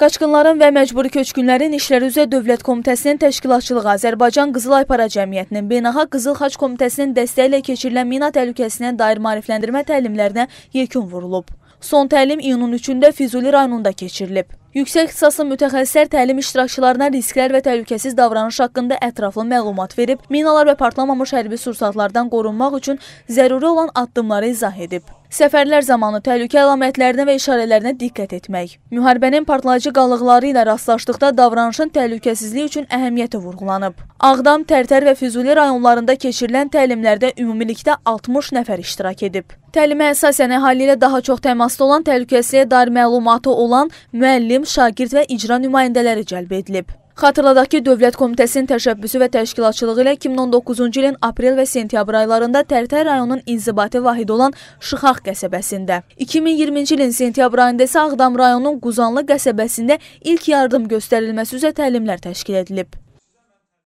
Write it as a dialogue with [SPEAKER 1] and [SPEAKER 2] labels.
[SPEAKER 1] Qaçqınların və məcburi köçkünlərin işləri üzrə Dövlət Komitəsinin təşkilatçılığı Azərbaycan Qızılay Para Cəmiyyətinin Beynəlxalq Qızıl Xaç Komitəsinin dəstəyi ilə keçirilən mina təhlükəsindən dair maarifləndirmə təlimlərinə yekun vurulub. Son təlim iyunun 3-də Füzuli rayonunda keçirilib. Yüksək ixtisaslı mütəxəssislər təlim iştirakçılarına risklər və təhlükəsiz davranış haqqında ətraflı məlumat verib, minalar və partlamamış hərbi sursatlardan qorunmaq üçün zəruri olan addımları izah edib. Səfərlər zamanı təhlükə əlamətlərinə və işarələrinə diqqət etmək, müharibənin partlayıcı qalıqları ilə rastlaşdıqda davranışın təhlükəsizliyi üçün əhəmiyyəti vurğulanıb. Ağdam, Tərtər və Füzuli rayonlarında keçirilən təlimlərdə ümumilikdə 60 nəfər iştirak edib. Təlimə əsasən əhali ilə daha çox təmasda olan təhlükəsizliyə dair məlumatı olan müəllim, şagird və icra nümayəndələri cəlb edilib. Xatırladaq ki, Dövlət Komitəsinin təşəbbüsü və təşkilatçılığı ilə 2019-cu ilin aprel və sentyabr aylarında Tərtər rayonunun inzibati vahidi olan Şıxaq qəsəbəsində, 2020-ci ilin sentyabr ayında isə Ağdam rayonunun Quzanlı qəsəbəsində ilk yardım göstərilməsi üzrə təlimlər təşkil edilib.